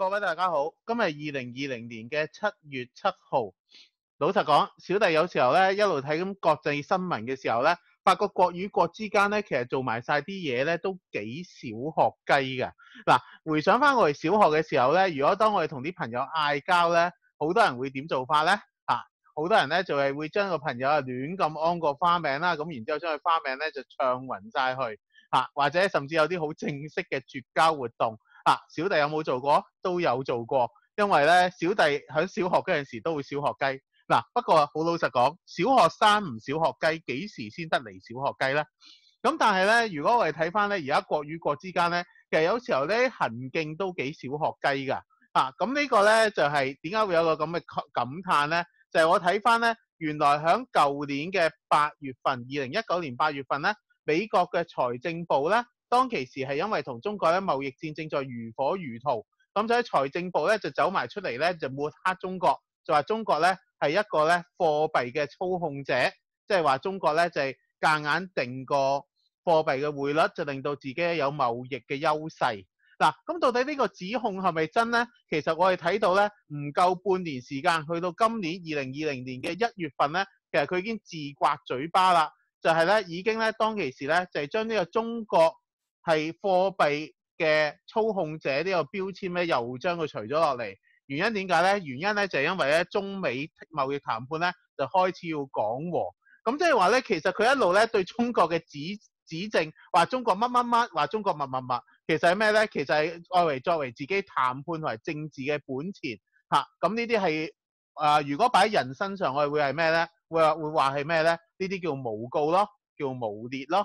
各位大家好，今日二零二零年嘅七月七號。老實講，小弟有時候咧一路睇咁國際新聞嘅時候咧，發覺國與國之間咧，其實做埋晒啲嘢咧，都幾小學雞嘅。嗱，回想翻我哋小學嘅時候咧，如果當我哋同啲朋友嗌交咧，好多人會點做法咧？嚇，好多人咧就系會將個朋友啊亂咁安個花名啦，咁然之後將佢花名咧就唱匀晒去吓，或者甚至有啲好正式嘅絕交活動。小弟有冇做过？都有做过，因为咧，小弟喺小学嗰阵时都会小学鸡。嗱，不过好老实讲，小学生唔小学鸡，几时先得嚟小学鸡咧？咁但系咧，如果我哋睇翻咧，而家国与国之间咧，其实有时候咧，行径都几小学鸡噶。啊，咁呢个咧就系点解会有个咁嘅感叹咧？就系我睇翻咧，原来响旧年嘅八月份，二零一九年八月份咧，美国嘅财政部咧。當其時係因為同中國咧貿易戰正在如火如荼，咁就喺財政部咧就走埋出嚟咧就抹黑中國，就話中國咧係一個咧貨幣嘅操控者，即係話中國咧就係夾硬定個貨幣嘅匯率，就令到自己有貿易嘅優勢。嗱，咁到底呢個指控係咪真咧？其實我哋睇到咧唔夠半年時間，去到今年二零二零年嘅一月份咧，其實佢已經自刮嘴巴啦，就係咧已經咧當其時咧就係將呢個中國。係貨幣嘅操控者呢個標籤咧，又將佢除咗落嚟。原因點解咧？原因咧就係因為咧，中美貿易談判咧就開始要講和。咁即係話咧，其實佢一路咧對中國嘅指指證，話中國乜乜乜，話中國乜乜乜，其實係咩咧？其實係愛為作為自己談判同埋政治嘅本錢嚇。咁呢啲係啊，如果擺喺人身上，我哋會係咩咧？會話會話係咩咧？呢啲叫無告咯，叫無劣咯。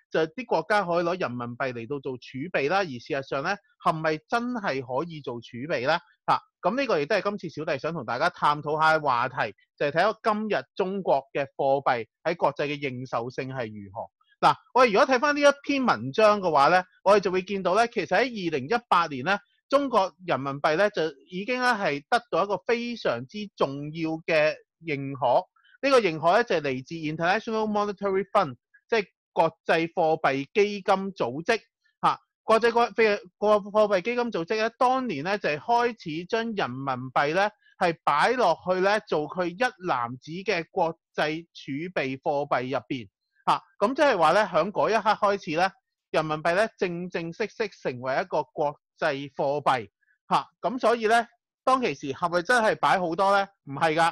就啲國家可以攞人民幣嚟到做儲備啦，而事實上咧，係咪真係可以做儲備咧？嚇，咁呢個亦都係今次小弟想同大家探討下嘅話題，就係睇下今日中國嘅貨幣喺國際嘅認受性係如何。嗱，我哋如果睇翻呢一篇文章嘅話咧，我哋就會見到咧，其實喺二零一八年咧，中國人民幣咧就已經咧係得到一個非常之重要嘅認可。呢個認可咧就係嚟自 International Monetary Fund，即係。國際貨幣基金組織，嚇，國際貨幣國貨幣基金組織咧，當年咧就係開始將人民幣咧係擺落去咧做佢一籃子嘅國際儲備貨幣入邊，嚇，咁即係話咧喺嗰一刻開始咧，人民幣咧正正式式成為一個國際貨幣，嚇，咁所以咧當其時係咪真係擺好多咧？唔係㗎。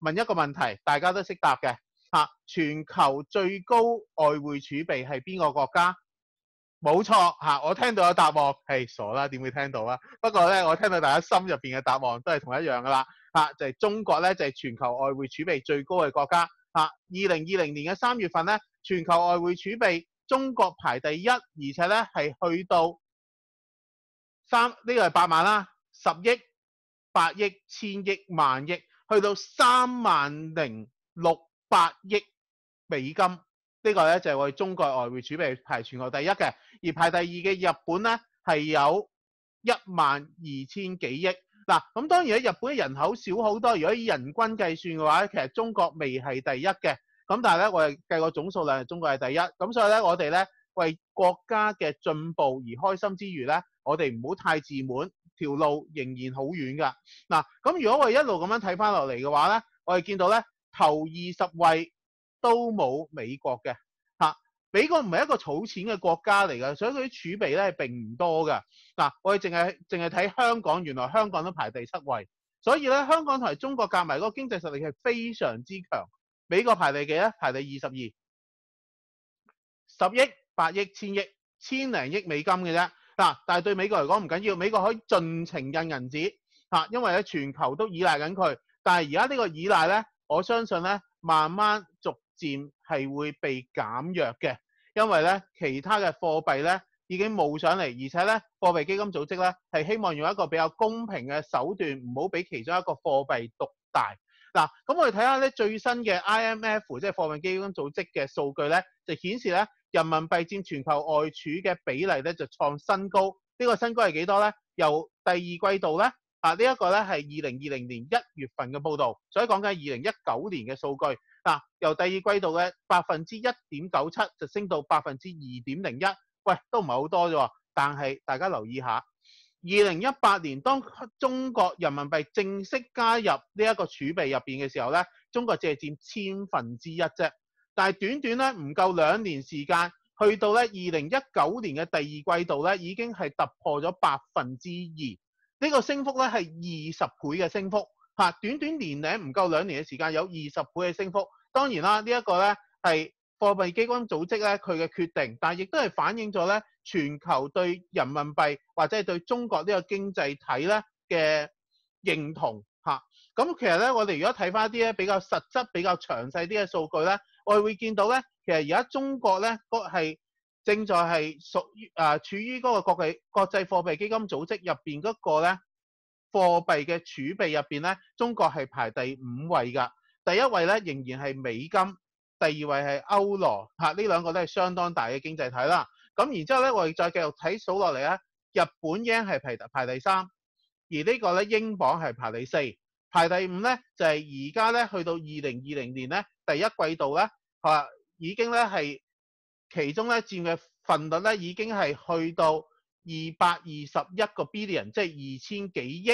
问一个问题，大家都识答嘅吓，全球最高外汇储备系边个国家？冇错吓，我听到嘅答案系傻啦，点会听到啊？不过咧，我听到大家心入边嘅答案都系同一样噶啦吓，就系中国咧就系全球外汇储备最高嘅国家吓。二零二零年嘅三月份咧，全球外汇储备中国排第一，而且咧系去到三呢个系八万啦，十亿、八亿、千亿、万亿。去到三萬零六百億美金，呢個咧就係我哋中國外匯儲備排全球第一嘅，而排第二嘅日本咧係有一萬二千幾億。嗱，咁當然咧，日本嘅人口少好多，如果以人均計算嘅話，其實中國未係第一嘅。咁但係咧，我哋計個總數量，中國係第一。咁所以咧，我哋咧為國家嘅進步而開心之餘咧，我哋唔好太自滿。條路仍然好遠噶，嗱咁如果我一路咁樣睇翻落嚟嘅話咧，我哋見到咧頭二十位都冇美國嘅嚇，美國唔係一個儲錢嘅國家嚟嘅，所以佢啲儲備咧係並唔多嘅。嗱，我哋淨係淨係睇香港，原來香港都排第七位，所以咧香港同埋中國夾埋嗰經濟實力係非常之強。美國排第幾咧？排第二十二，十億、八億、千億、千零億美金嘅啫。嗱，但係對美國嚟講唔緊要，美國可以盡情印銀紙，嚇，因為咧全球都依賴緊佢。但係而家呢個依賴咧，我相信咧，慢慢逐漸係會被減弱嘅，因為咧其他嘅貨幣咧已經冒上嚟，而且咧貨幣基金組織咧係希望用一個比較公平嘅手段，唔好俾其中一個貨幣獨大。嗱，咁我哋睇下咧最新嘅 IMF，即係貨幣基金組織嘅數據咧，就顯示咧。人民幣佔全球外儲嘅比例咧就創新高，呢個新高係幾多咧？由第二季度咧，啊呢一個咧係二零二零年一月份嘅報道，所以講緊二零一九年嘅數據嗱，由第二季度嘅百分之一點九七就升到百分之二點零一，喂都唔係好多啫，但係大家留意下，二零一八年當中國人民幣正式加入呢一個儲備入面嘅時候咧，中國只係佔千分之一啫。但系短短咧唔够两年时间，去到咧二零一九年嘅第二季度咧，已经系突破咗百分之二，呢个升幅咧系二十倍嘅升幅，吓短短年齡唔够两年嘅时间有二十倍嘅升幅。当然啦，呢一个咧系货币基金组织咧佢嘅决定，但系亦都系反映咗咧全球对人民币或者系对中国呢个经济体咧嘅认同吓。咁其实咧，我哋如果睇翻啲咧比较实质、比较详细啲嘅数据咧。我會見到咧，其實而家中國咧，嗰係正在係屬於啊，處於嗰個國際國際貨幣基金組織入邊嗰個咧貨幣嘅儲備入邊咧，中國係排第五位㗎。第一位咧仍然係美金，第二位係歐羅，嚇呢兩個都係相當大嘅經濟體啦。咁然之後咧，我哋再繼續睇數落嚟咧，日本 yen 係排排第三，而呢個咧英鎊係排第四。排第五咧，就係而家咧，去到二零二零年咧，第一季度咧，嚇已經咧係其中咧佔嘅份率咧，已經係去到二百二十一個 billion，即係二千幾億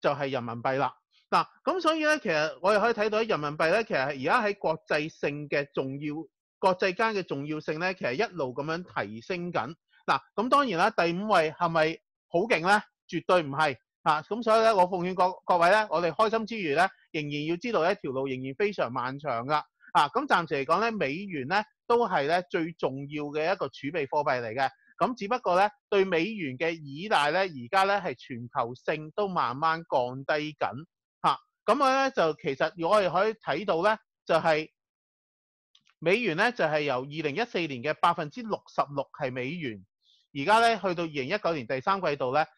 就係人民幣啦。嗱，咁所以咧，其實我哋可以睇到人民幣咧，其實而家喺國際性嘅重要國際間嘅重要性咧，其實一路咁樣提升緊。嗱，咁當然啦，第五位係咪好勁咧？絕對唔係。啊，咁所以咧，我奉劝各各位咧，我哋开心之余咧，仍然要知道一条路仍然非常漫长噶。啊，咁暂时嚟讲咧，美元咧都系咧最重要嘅一个储备货币嚟嘅。咁只不过咧，对美元嘅依赖咧，而家咧系全球性都慢慢降低紧。吓，咁我咧就其实我哋可以睇到咧，就系美元咧就系由二零一四年嘅百分之六十六系美元，而家咧去到二零一九年第三季度咧。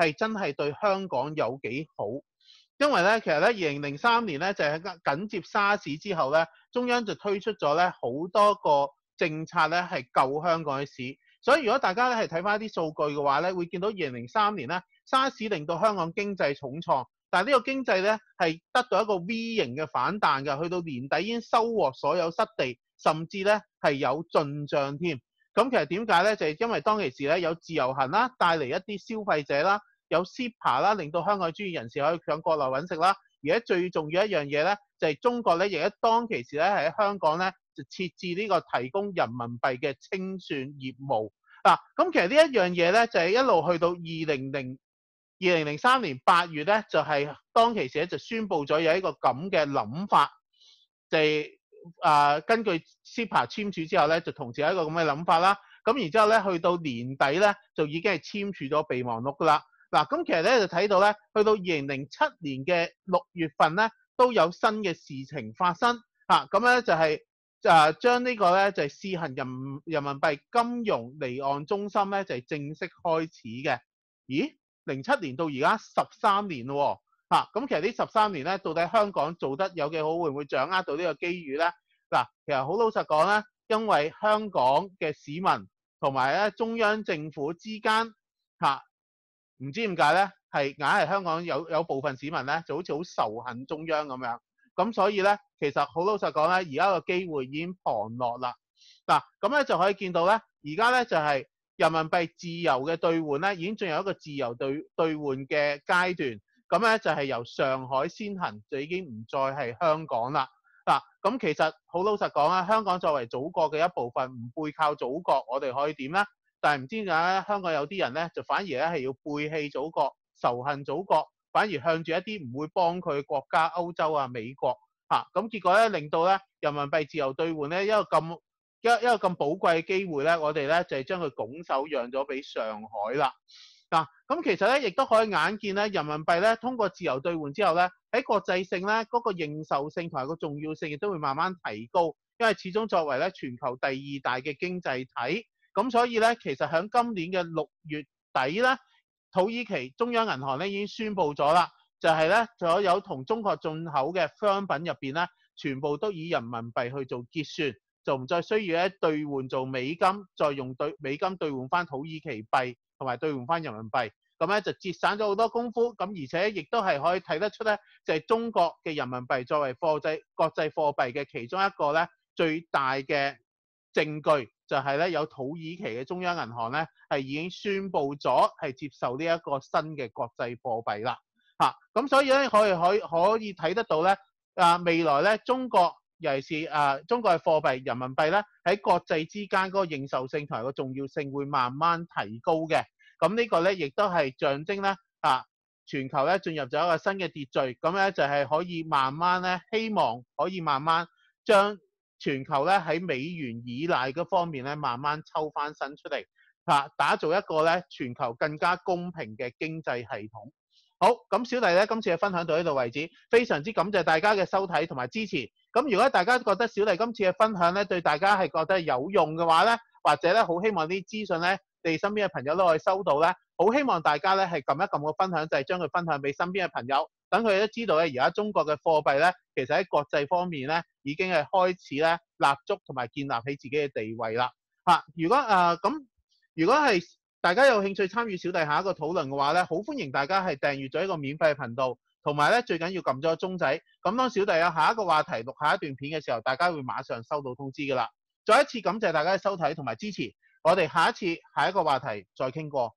係真係對香港有幾好，因為咧，其實咧，二零零三年咧就係緊接沙士之後咧，中央就推出咗咧好多個政策咧，係救香港嘅市。所以如果大家咧係睇翻啲數據嘅話咧，會見到二零零三年咧沙士令到香港經濟重創，但呢個經濟咧係得到一個 V 型嘅反彈㗎，去到年底已經收獲所有失地，甚至咧係有進帳添。咁其實點解咧？就係因為當其時咧有自由行啦，帶嚟一啲消費者啦。有 s i p a 啦，令到香港專業人士可以向國內揾食啦。而家最重要一樣嘢咧，就係中國咧，而家當其時咧喺香港咧就設置呢個提供人民幣嘅清算業務嗱。咁其實呢一樣嘢咧，就係一路去到二零零二零零三年八月咧，就係當其時咧就宣布咗有一個咁嘅諗法，就係啊根據 s i p a 簽署之後咧，就同時有一個咁嘅諗法啦。咁然之後咧，去到年底咧，就已經係簽署咗備忘錄噶啦。嗱，咁其實咧就睇到咧，去到二零零七年嘅六月份咧，都有新嘅事情發生嚇。咁咧就係誒將呢個咧就係試行人人民幣金融離岸中心咧就係正式開始嘅。咦？零七年到而家十三年喎嚇。咁其實呢十三年咧，到底香港做得有幾好，會唔會掌握到呢個機遇咧？嗱，其實好老實講咧，因為香港嘅市民同埋咧中央政府之間嚇。唔知點解咧，係硬係香港有有部分市民咧，就好似好仇恨中央咁樣。咁所以咧，其實好老實講咧，而家個機會已經旁落啦。嗱，咁咧就可以見到咧，而家咧就係人民幣自由嘅兑換咧，已經進入一個自由兑兑換嘅階段。咁咧就係由上海先行，就已經唔再係香港啦。嗱，咁其實好老實講啦，香港作為祖國嘅一部分，唔背靠祖國，我哋可以點咧？但係唔知點解香港有啲人咧，就反而咧係要背棄祖國、仇恨祖國，反而向住一啲唔會幫佢國家、歐洲啊、美國嚇，咁結果咧令到咧人民幣自由兑換咧一個咁一一個咁寶貴嘅機會咧，我哋咧就係將佢拱手讓咗俾上海啦嗱。咁其實咧亦都可以眼見咧人民幣咧通過自由兑換之後咧，喺國際性咧嗰個認受性同埋個重要性亦都會慢慢提高，因為始終作為咧全球第二大嘅經濟體。咁所以咧，其實喺今年嘅六月底咧，土耳其中央銀行咧已經宣布咗啦，就係咧所有同中國進口嘅商品入邊咧，全部都以人民幣去做結算，就唔再需要咧兑換做美金，再用兑美金兑換翻土耳其幣，同埋兑換翻人民幣。咁咧就節省咗好多功夫。咁而且亦都係可以睇得出咧，就係中國嘅人民幣作為貨幣國際貨幣嘅其中一個咧最大嘅。證據就係咧，有土耳其嘅中央銀行咧，係已經宣布咗係接受呢一個新嘅國際貨幣啦。嚇，咁所以咧，可以可可以睇得到咧，啊未來咧，中國尤其是啊中國嘅貨幣人民幣咧，喺國際之間嗰個認受性同埋個重要性會慢慢提高嘅。咁呢個咧，亦都係象徵咧，啊全球咧進入咗一個新嘅秩序。咁咧就係可以慢慢咧，希望可以慢慢將。全球咧喺美元依賴嗰方面咧，慢慢抽翻身出嚟嚇，打造一個咧全球更加公平嘅經濟系統。好，咁小弟咧今次嘅分享到呢度為止，非常之感謝大家嘅收睇同埋支持。咁如果大家覺得小弟今次嘅分享咧對大家係覺得有用嘅話咧，或者咧好希望啲資訊咧，你身邊嘅朋友都可以收到咧，好希望大家咧係撳一撳個分享就係將佢分享俾身邊嘅朋友。等佢哋都知道咧，而家中國嘅貨幣咧，其實喺國際方面咧，已經係開始咧立足同埋建立起自己嘅地位啦。嚇！如果啊咁，如果係大家有興趣參與小弟下一個討論嘅話咧，好歡迎大家係訂閱咗一個免費頻道，同埋咧最緊要撳咗鐘仔。咁當小弟啊下一個話題錄下一段片嘅時候，大家會馬上收到通知噶啦。再一次感謝大家嘅收睇同埋支持，我哋下一次下一個話題再傾過。